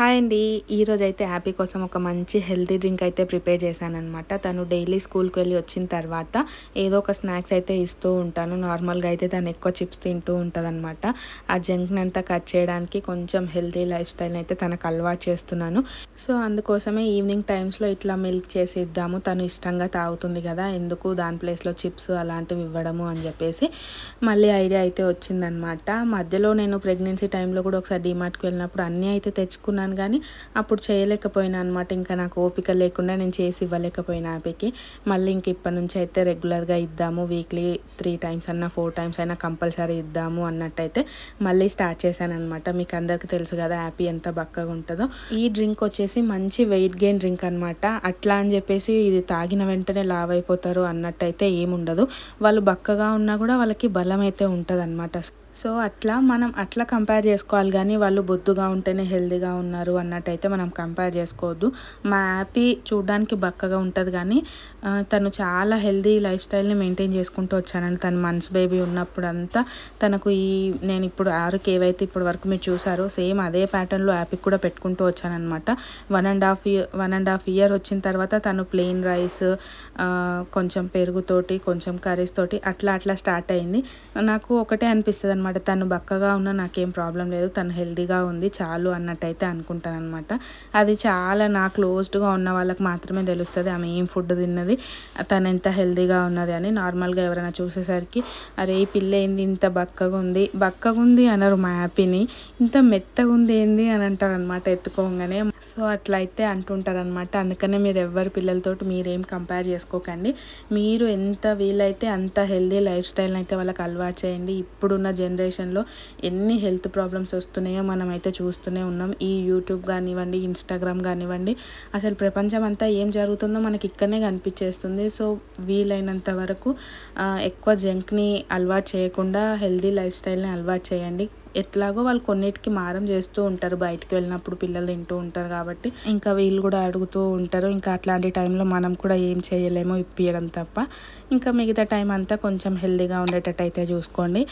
hi అండి ఈరోజు అయితే హ్యాపీ కోసం ఒక మంచి హెల్తీ డ్రింక్ అయితే ప్రిపేర్ చేశానమాట తను డైలీ స్కూల్కి వెళ్ళి వచ్చిన తర్వాత ఏదో ఒక స్నాక్స్ అయితే ఇస్తూ ఉంటాను నార్మల్గా అయితే తను ఎక్కువ చిప్స్ తింటూ ఉంటుందన్నమాట ఆ జంక్ని అంతా కట్ చేయడానికి కొంచెం హెల్తీ లైఫ్ స్టైల్ అయితే తనకు అలవాటు చేస్తున్నాను సో అందుకోసమే ఈవినింగ్ టైమ్స్లో ఇట్లా మిల్క్ చేసి ఇద్దాము తను ఇష్టంగా తాగుతుంది కదా ఎందుకు దాని ప్లేస్లో చిప్స్ అలాంటివి ఇవ్వడము అని చెప్పేసి మళ్ళీ ఐడియా అయితే వచ్చిందనమాట మధ్యలో నేను ప్రెగ్నెన్సీ టైంలో కూడా ఒకసారి డిమార్ట్కి వెళ్ళినప్పుడు అన్నీ అయితే తెచ్చుకున్నాను అనుకున్నాను కానీ అప్పుడు చేయలేకపోయినా అనమాట ఇంకా నాకు ఓపిక లేకుండా నేను చేసి ఇవ్వలేకపోయినా ఆపికి మళ్ళీ ఇంక ఇప్పటి నుంచి అయితే రెగ్యులర్గా ఇద్దాము వీక్లీ త్రీ టైమ్స్ అన్నా ఫోర్ టైమ్స్ అయినా కంపల్సరీ ఇద్దాము అన్నట్టయితే మళ్ళీ స్టార్ట్ చేశాను అనమాట మీకు అందరికీ తెలుసు కదా యాపీ ఎంత బక్కగా ఉంటుందో ఈ డ్రింక్ వచ్చేసి మంచి వెయిట్ గెయిన్ డ్రింక్ అనమాట అట్లా అని చెప్పేసి ఇది తాగిన వెంటనే లావ్ అయిపోతారు అన్నట్టయితే ఏముండదు వాళ్ళు బక్కగా ఉన్నా కూడా వాళ్ళకి బలం అయితే ఉంటుంది అనమాట సో అట్లా మనం అట్లా కంపేర్ చేసుకోవాలి కానీ వాళ్ళు బొద్దుగా ఉంటేనే హెల్దీగా ఉన్నారు అన్నట్టయితే మనం కంపేర్ చేసుకోవద్దు మా యాపీ చూడడానికి బక్కగా ఉంటుంది కానీ తను చాలా హెల్దీ లైఫ్ స్టైల్ని మెయింటైన్ చేసుకుంటూ వచ్చానండి తను మన్స్ బేబీ ఉన్నప్పుడంతా తనకు ఈ నేను ఇప్పుడు ఆరుకి ఏవైతే ఇప్పటి వరకు మీరు చూసారో సేమ్ అదే ప్యాటర్న్లో యాపీకి కూడా పెట్టుకుంటూ వచ్చానమాట one and half year one and half year వచ్చిన తర్వాత తను ప్లెయిన్ రైస్ కొంచెం పెరుగుతోటి కొంచెం కర్రీస్ తోటి అట్లా అట్లా స్టార్ట్ అయింది నాకు ఒకటే అనిపిస్తుంది అనమాట తను బక్కగా ఉన్నా నాకేం ప్రాబ్లం లేదు తను హెల్దీగా ఉంది చాలు అన్నట్టయితే అనుకుంటాను అనమాట అది చాలా నా క్లోజ్డ్గా ఉన్న వాళ్ళకి మాత్రమే తెలుస్తుంది ఆమె ఏం ఫుడ్ తిన్నది తను ఎంత హెల్దీగా ఉన్నది అని నార్మల్గా ఎవరైనా చూసేసరికి అరే ఈ పిల్ల ఏంది ఇంత బక్కగా ఉంది బక్కగా ఉంది అనరు మా హ్యాపీని ఇంత మెత్తగా ఉంది ఏంది అని అంటారు అనమాట ఎత్తుకోగానే సో అట్లా అయితే అంటుంటారనమాట అందుకనే మీరు ఎవరి పిల్లలతో మీరేం కంపేర్ చేసుకోకండి మీరు ఎంత వీలైతే అంత హెల్దీ లైఫ్ స్టైల్ని అయితే వాళ్ళకి అలవాటు చేయండి ఇప్పుడున్న జనరేషన్లో ఎన్ని హెల్త్ ప్రాబ్లమ్స్ వస్తున్నాయో మనం అయితే చూస్తూనే ఉన్నాం ఈ యూట్యూబ్ కానివ్వండి ఇన్స్టాగ్రామ్ కానివ్వండి అసలు ప్రపంచం అంతా ఏం జరుగుతుందో మనకి ఇక్కడనే కనిపించేస్తుంది సో వీలైనంత వరకు ఎక్కువ జంక్ని అలవాటు చేయకుండా హెల్దీ లైఫ్ స్టైల్ని అలవాటు చేయండి ఎట్లాగో వాళ్ళు కొన్నిటికి మారం చేస్తూ ఉంటారు బయటకు వెళ్ళినప్పుడు పిల్లలు తింటూ ఉంటారు కాబట్టి ఇంకా వీళ్ళు కూడా అడుగుతూ ఉంటారు ఇంకా అట్లాంటి టైంలో మనం కూడా ఏం చేయలేమో ఇప్పించడం తప్ప ఇంకా మిగతా టైం అంతా కొంచెం హెల్దీగా ఉండేటట్టు అయితే చూసుకోండి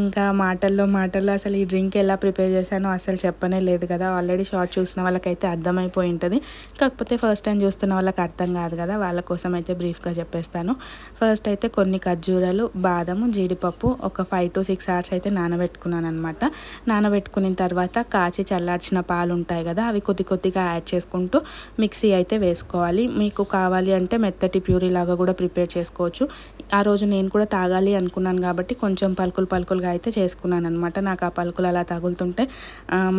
ఇంకా మాటల్లో మాటల్లో అసలు ఈ డ్రింక్ ఎలా ప్రిపేర్ చేశానో అసలు చెప్పనే లేదు కదా ఆల్రెడీ షార్ట్ చూసిన వాళ్ళకైతే అర్థమైపోయి ఉంటుంది కాకపోతే ఫస్ట్ టైం చూస్తున్న వాళ్ళకి అర్థం కాదు కదా వాళ్ళ కోసం అయితే బ్రీఫ్గా చెప్పేస్తాను ఫస్ట్ అయితే కొన్ని ఖర్జూరాలు బాదము జీడిపప్పు ఒక ఫైవ్ టు సిక్స్ అవర్స్ అయితే నానబెట్టుకున్నాను అనమాట అనమాట నానబెట్టుకున్న తర్వాత కాచి చల్లార్చిన పాలు ఉంటాయి కదా అవి కొద్ది కొద్దిగా యాడ్ చేసుకుంటూ మిక్సీ అయితే వేసుకోవాలి మీకు కావాలి అంటే మెత్తటి ప్యూరీ లాగా కూడా ప్రిపేర్ చేసుకోవచ్చు ఆ రోజు నేను కూడా తాగాలి అనుకున్నాను కాబట్టి కొంచెం పలుకులు పలుకులుగా అయితే చేసుకున్నాను అనమాట నాకు ఆ పలుకులు అలా తగులుతుంటే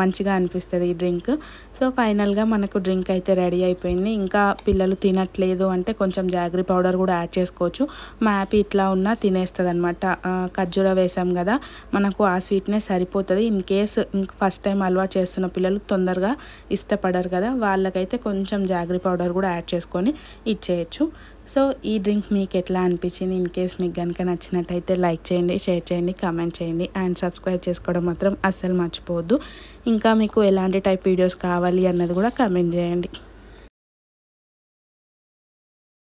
మంచిగా అనిపిస్తుంది ఈ డ్రింక్ సో ఫైనల్గా మనకు డ్రింక్ అయితే రెడీ అయిపోయింది ఇంకా పిల్లలు తినట్లేదు అంటే కొంచెం జాగ్రీ పౌడర్ కూడా యాడ్ చేసుకోవచ్చు మ్యాప్ ఇట్లా ఉన్నా తినేస్తుంది అనమాట ఖర్జూర వేసాం కదా మనకు ఆ స్వీట్నే సరిపోతుంది అయిపోతుంది ఇన్ కేస్ ఫస్ట్ టైం అలవాటు చేస్తున్న పిల్లలు తొందరగా ఇష్టపడరు కదా వాళ్ళకైతే కొంచెం జాగ్రీ పౌడర్ కూడా యాడ్ చేసుకొని ఇచ్చేయచ్చు సో ఈ డ్రింక్ మీకు ఎట్లా అనిపించింది ఇన్ కేస్ మీకు కనుక నచ్చినట్టయితే లైక్ చేయండి షేర్ చేయండి కామెంట్ చేయండి అండ్ సబ్స్క్రైబ్ చేసుకోవడం మాత్రం అస్సలు మర్చిపోవద్దు ఇంకా మీకు ఎలాంటి టైప్ వీడియోస్ కావాలి అన్నది కూడా కామెంట్ చేయండి